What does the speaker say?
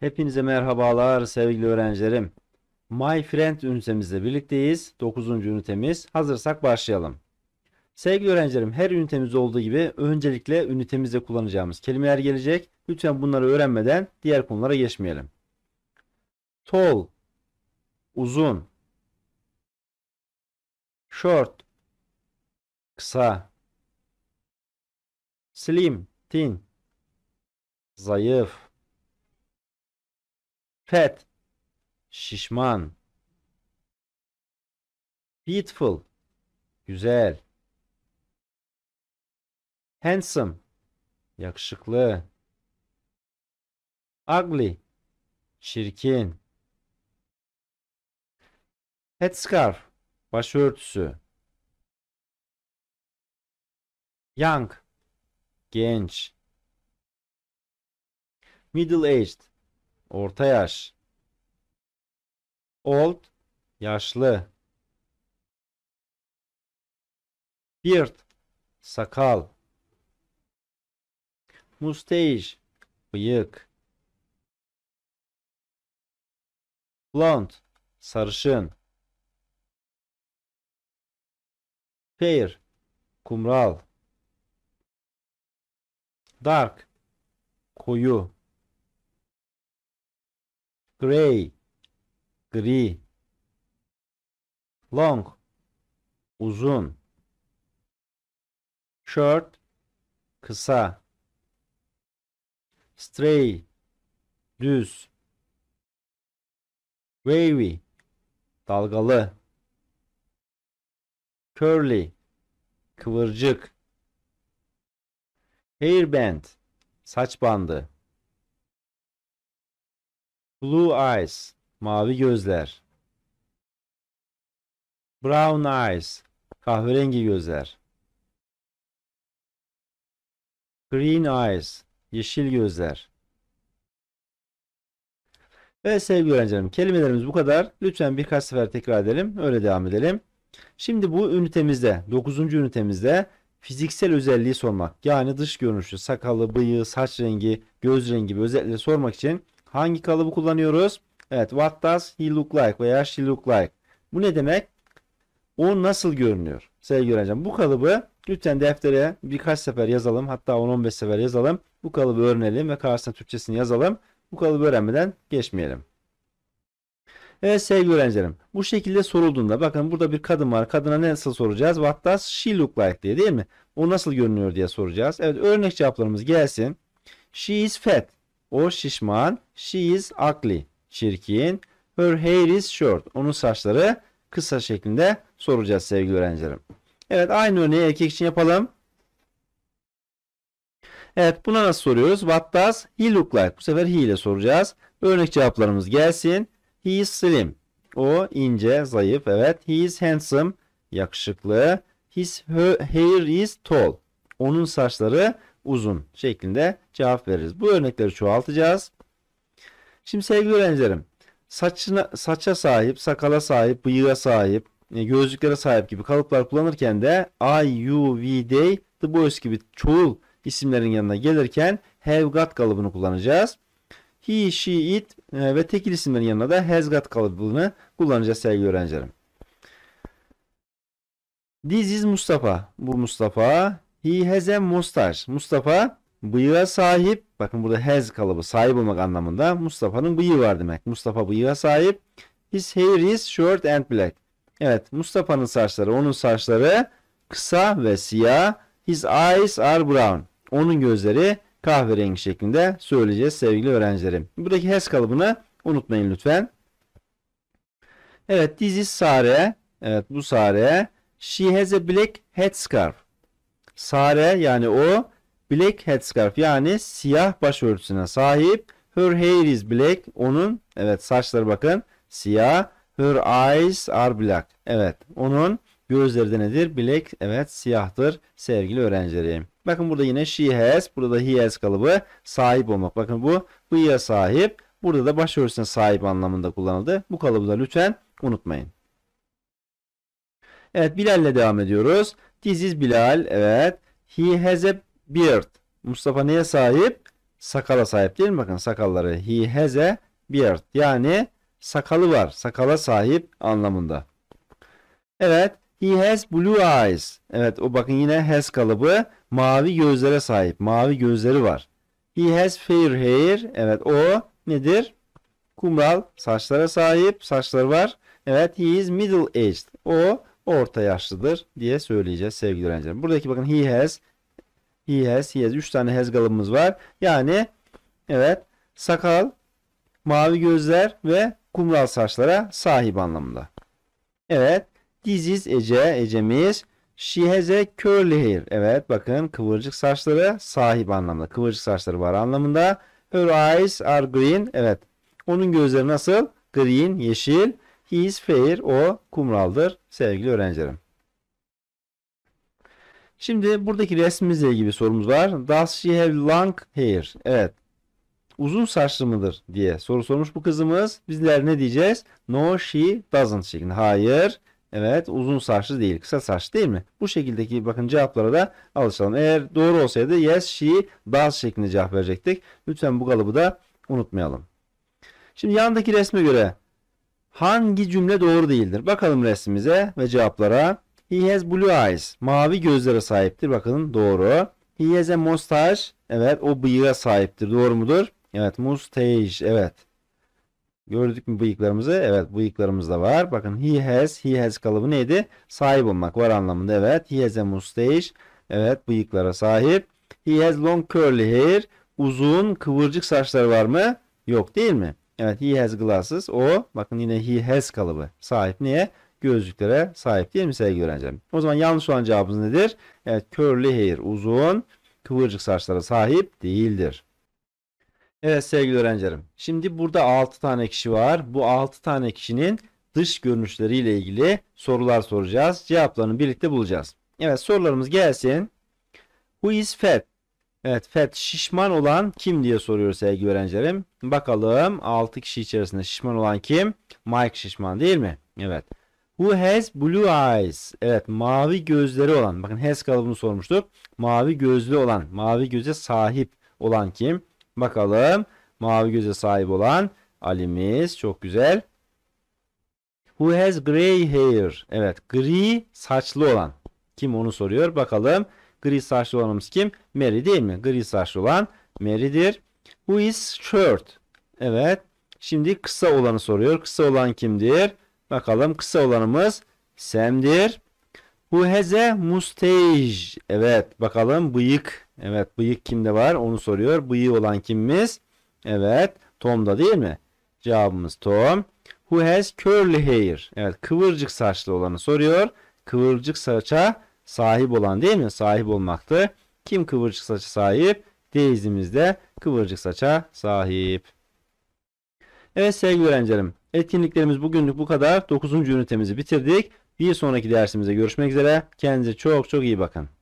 Hepinize merhabalar sevgili öğrencilerim. My Friend ünitemizle birlikteyiz. 9. ünitemiz. Hazırsak başlayalım. Sevgili öğrencilerim her ünitemiz olduğu gibi öncelikle ünitemizde kullanacağımız kelimeler gelecek. Lütfen bunları öğrenmeden diğer konulara geçmeyelim. Tall, uzun, short, kısa, Slim, thin. Zayıf. Fat. Şişman. Beautiful. Güzel. Handsome. Yakışıklı. Ugly. Çirkin. Headscarf. Başörtüsü. Young Genç. Middle aged. Orta yaş. Old. Yaşlı. Beard. Sakal. Mustache. Bıyık. Blonde, Sarışın. Fair. Kumral. Dark. Koyu. Gray. Gri. Long. Uzun. Short. Kısa. Straight, Düz. Wavy. Dalgalı. Curly. Kıvırcık Hairband. Saç bandı. Blue eyes. Mavi gözler. Brown eyes. Kahverengi gözler. Green eyes. Yeşil gözler. Evet sevgili öğrencilerim kelimelerimiz bu kadar. Lütfen birkaç sefer tekrar edelim. Öyle devam edelim. Şimdi bu ünitemizde 9. ünitemizde fiziksel özelliği sormak. Yani dış görünüşü, sakalı, bıyığı, saç rengi, göz rengi gibi özellikleri sormak için hangi kalıbı kullanıyoruz? Evet, what does he look like veya she look like? Bu ne demek? O nasıl görünüyor? Sevgili öğrencim bu kalıbı lütfen deftere birkaç sefer yazalım. Hatta 10-15 sefer yazalım. Bu kalıbı öğrenelim ve karşısına Türkçesini yazalım. Bu kalıbı öğrenmeden geçmeyelim. Evet sevgili öğrencilerim bu şekilde sorulduğunda bakın burada bir kadın var. Kadına nasıl soracağız? What does she look like diye değil mi? O nasıl görünüyor diye soracağız. Evet örnek cevaplarımız gelsin. She is fat. O şişman. She is ugly. Çirkin. Her hair is short. Onun saçları kısa şeklinde soracağız sevgili öğrencilerim. Evet aynı örneği erkek için yapalım. Evet buna nasıl soruyoruz? What does he look like? Bu sefer he ile soracağız. Örnek cevaplarımız gelsin. He is slim. O ince, zayıf. Evet. He is handsome. Yakışıklı. His hair is tall. Onun saçları uzun şeklinde cevap veririz. Bu örnekleri çoğaltacağız. Şimdi sevgili öğrencilerim, saçına, saça sahip, sakala sahip, bıyığa sahip, e, gözlüklere sahip gibi kalıplar kullanırken de I, you, we, they, the boys gibi çoğul isimlerin yanına gelirken have got kalıbını kullanacağız. He, she, it, ee, ve tekil isimlerin yanına da has got kalıbını kullanacağız sevgili öğrencilerim. This is Mustafa. Bu Mustafa. He has a mustache. Mustafa bıyığa sahip. Bakın burada has kalıbı sahip olmak anlamında. Mustafa'nın bıyığı var demek. Mustafa bıyığa sahip. His hair is short and black. Evet Mustafa'nın saçları onun saçları kısa ve siyah. His eyes are brown. Onun gözleri kahverengi şeklinde söyleyeceğiz sevgili öğrencilerim. Buradaki HES kalıbını unutmayın lütfen. Evet this is Sare. Evet bu Sare. She has a black headscarf. Sare yani o black headscarf yani siyah başörtüsüne sahip. Her hair is black. Onun evet saçları bakın siyah. Her eyes are black. Evet onun gözleri de nedir? Black evet siyahtır sevgili öğrencilerim. Bakın burada yine she has. Burada da he has kalıbı sahip olmak. Bakın bu who'ya sahip. Burada da başörtüsüne sahip anlamında kullanıldı. Bu kalıbı da lütfen unutmayın. Evet Bilal'le devam ediyoruz. This is Bilal. Evet. He has a beard. Mustafa neye sahip? Sakala sahip değil mi? Bakın sakalları. He has a beard. Yani sakalı var. Sakala sahip anlamında. Evet. He has blue eyes. Evet o bakın yine has kalıbı mavi gözlere sahip. Mavi gözleri var. He has fair hair. Evet o nedir? Kumral saçlara sahip. Saçları var. Evet he is middle aged. O orta yaşlıdır diye söyleyeceğiz sevgili öğrencilerim. Buradaki bakın he has he has he has üç tane has galımız var. Yani evet sakal, mavi gözler ve kumral saçlara sahip anlamında. Evet this is Ece, Ece'miz. She has a curly hair. Evet bakın kıvırcık saçları sahip anlamda. Kıvırcık saçları var anlamında. Her eyes are green. Evet. Onun gözleri nasıl? Green, yeşil. He is fair. O kumraldır sevgili öğrencilerim. Şimdi buradaki resmimizle ilgili bir sorumuz var. Does she have long hair? Evet. Uzun saçlı mıdır diye soru sormuş bu kızımız. Bizler ne diyeceğiz? No she doesn't şeklinde. Hayır Evet uzun saçlı değil kısa saçlı değil mi? Bu şekildeki bakın cevaplara da alışalım. Eğer doğru olsaydı yes she does şeklinde cevap verecektik. Lütfen bu kalıbı da unutmayalım. Şimdi yandaki resme göre hangi cümle doğru değildir? Bakalım resmimize ve cevaplara. He has blue eyes. Mavi gözlere sahiptir. Bakın doğru. He has a mustache. Evet o bıyığa sahiptir. Doğru mudur? Evet mustache. Evet. Gördük mü bıyıklarımızı? Evet bıyıklarımız da var. Bakın he has. He has kalıbı neydi? Sahip olmak var anlamında. Evet he has a mustache. Evet bıyıklara sahip. He has long curly hair. Uzun kıvırcık saçları var mı? Yok değil mi? Evet he has glasses. O bakın yine he has kalıbı. Sahip niye? Gözlüklere sahip değil mi sevgili öğrencilerim? O zaman yanlış olan cevabımız nedir? Evet curly hair uzun kıvırcık saçlara sahip değildir. Evet sevgili öğrencilerim. Şimdi burada 6 tane kişi var. Bu 6 tane kişinin dış görünüşleriyle ilgili sorular soracağız. Cevaplarını birlikte bulacağız. Evet sorularımız gelsin. Who is fat? Evet fat şişman olan kim diye soruyor sevgili öğrencilerim. Bakalım 6 kişi içerisinde şişman olan kim? Mike şişman değil mi? Evet. Who has blue eyes? Evet mavi gözleri olan. Bakın has kalıbını sormuştuk. Mavi gözlü olan, mavi göze sahip olan kim? Bakalım mavi göze sahip olan Ali'miz çok güzel. Who has gray hair? Evet gri saçlı olan. Kim onu soruyor bakalım. Gri saçlı olanımız kim? Mary değil mi? Gri saçlı olan Mary'dir. Who is short? Evet. Şimdi kısa olanı soruyor. Kısa olan kimdir? Bakalım kısa olanımız Sam'dir. Who has a mustache? Evet bakalım bıyık Evet bıyık kimde var onu soruyor. Bıyığı olan kimimiz? Evet Tom'da değil mi? Cevabımız Tom. Who has curly hair? Evet kıvırcık saçlı olanı soruyor. Kıvırcık saça sahip olan değil mi? Sahip olmaktı. Kim kıvırcık saça sahip? Daisy'miz de kıvırcık saça sahip. Evet sevgili öğrencilerim. Etkinliklerimiz bugünlük bu kadar. 9. ünitemizi bitirdik. Bir sonraki dersimize görüşmek üzere. Kendinize çok çok iyi bakın.